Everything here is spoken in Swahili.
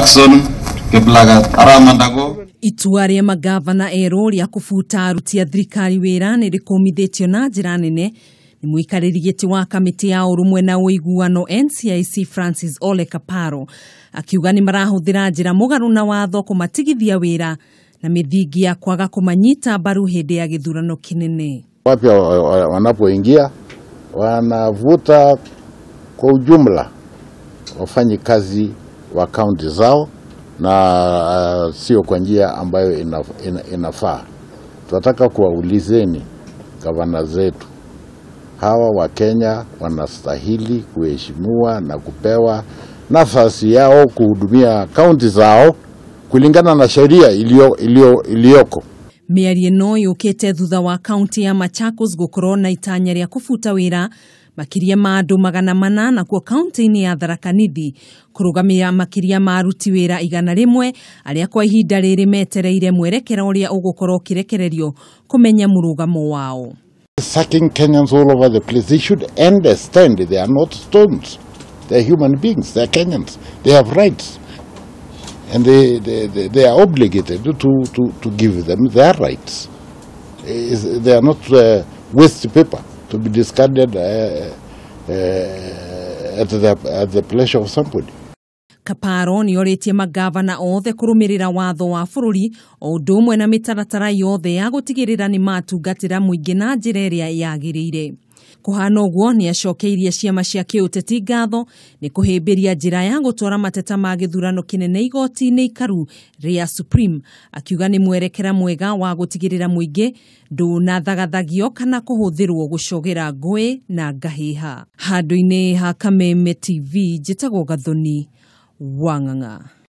Jackson Kibulagat aramandago itua rĩa magavana erũ rĩa kũbuta aruti a thirikari wĩra nĩ rĩkũmithĩtio na njĩra nene nĩ mũikarĩri gĩtĩ wa kamĩtĩ ya ũrũmwe na ũiguano ncic francis ole kaparo akiuga nĩ marahũthĩra njĩra mũgarũ na watho kũmatigithia wĩra na mĩthingi ya kwaga kũmanyita mbaru hĩndĩ ya gĩthurano kĩnene wapya wanapoingia wanavuta kwa ujumla wafanyi kazi wa kaunti zao na uh, sio kwa njia ambayo inafaa ina, inafaa. Tunataka kuwaulizeni gavana zetu hawa wa Kenya wanastahili kuheshimiwa na kupewa nafasi yao kuhudumia kaunti zao kulingana na sheria iliyoko mĩario ĩno yũkĩte thutha wa kaunti ya Machakos gũkorwo na itanya rĩa kũbuta wĩra makĩria ma andũ magana mana nakuo kaunti inĩ ya tharakanithi Nithi kũrũgamĩrĩra makĩria ma aruti wĩra igana rĩmwe arĩa kwa ihinda rĩrĩ metereire mwerekera ũrĩa ũgũkorwo ũkĩrekererio kũmenya mũrũgamo wao. Sacking Kenyans all over the place. They should understand they are not stones. They are human beings. They are Kenyans. They have rights and they, they, they they are obligated to, to, to give them their rights. Is, they are not uh, waste paper to be discarded uh, uh, at, the, at the pleasure of somebody. kaparo ni orä magavana othe kå rå mä rä watho wa bå o å ndå å na mä yothe ya gå ni rä ra nä matungatä ra må na njä ra ä kuhana guo ni acokeirie ciama cia kiuteti ngatho ni kuhimbiria njira ya gutwara mateta ma githurano kinene igoti-ini ikaru ria Supreme akiuga ni mwerekera mwega wa gutigirira muingi ndũnathagathagio kana kuhuthirwo gucogera ngũĩ na ngahiha handũ-inĩ ha kameme tv njĩtagwo gathoni wang'ang'a